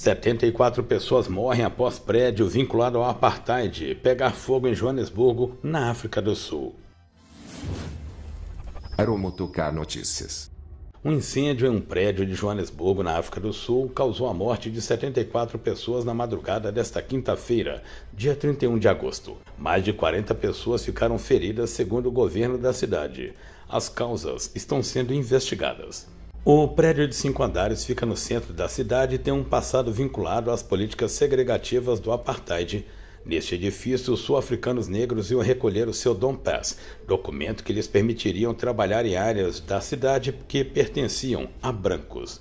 74 pessoas morrem após prédio vinculado ao apartheid pegar fogo em Joanesburgo, na África do Sul. Aromotocar Notícias. Um incêndio em um prédio de Joanesburgo, na África do Sul, causou a morte de 74 pessoas na madrugada desta quinta-feira, dia 31 de agosto. Mais de 40 pessoas ficaram feridas, segundo o governo da cidade. As causas estão sendo investigadas. O prédio de cinco andares fica no centro da cidade e tem um passado vinculado às políticas segregativas do apartheid. Neste edifício, os sul-africanos negros iam recolher o seu Dom Pass, documento que lhes permitiriam trabalhar em áreas da cidade que pertenciam a brancos.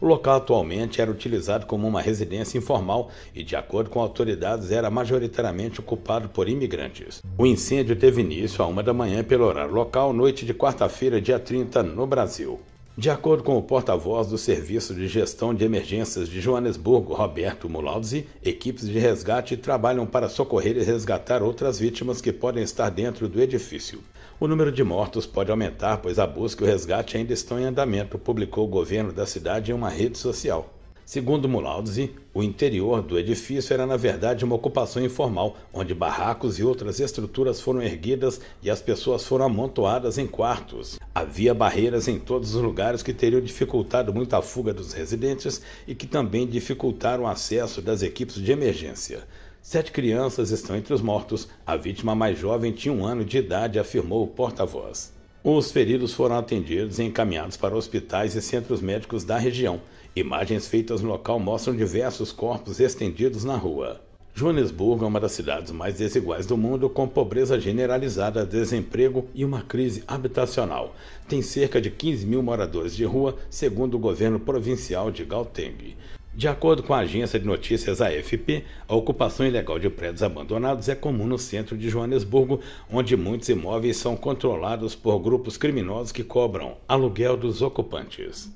O local atualmente era utilizado como uma residência informal e, de acordo com autoridades, era majoritariamente ocupado por imigrantes. O incêndio teve início a uma da manhã pelo horário local, noite de quarta-feira, dia 30, no Brasil. De acordo com o porta-voz do Serviço de Gestão de Emergências de Joanesburgo, Roberto Mulauzi, equipes de resgate trabalham para socorrer e resgatar outras vítimas que podem estar dentro do edifício. O número de mortos pode aumentar, pois a busca e o resgate ainda estão em andamento, publicou o governo da cidade em uma rede social. Segundo Mulauzi, o interior do edifício era na verdade uma ocupação informal, onde barracos e outras estruturas foram erguidas e as pessoas foram amontoadas em quartos. Havia barreiras em todos os lugares que teriam dificultado muito a fuga dos residentes e que também dificultaram o acesso das equipes de emergência. Sete crianças estão entre os mortos. A vítima mais jovem tinha um ano de idade, afirmou o porta-voz. Os feridos foram atendidos e encaminhados para hospitais e centros médicos da região. Imagens feitas no local mostram diversos corpos estendidos na rua. Joanesburgo é uma das cidades mais desiguais do mundo, com pobreza generalizada, desemprego e uma crise habitacional. Tem cerca de 15 mil moradores de rua, segundo o governo provincial de Gauteng. De acordo com a agência de notícias AFP, a ocupação ilegal de prédios abandonados é comum no centro de Joanesburgo, onde muitos imóveis são controlados por grupos criminosos que cobram aluguel dos ocupantes.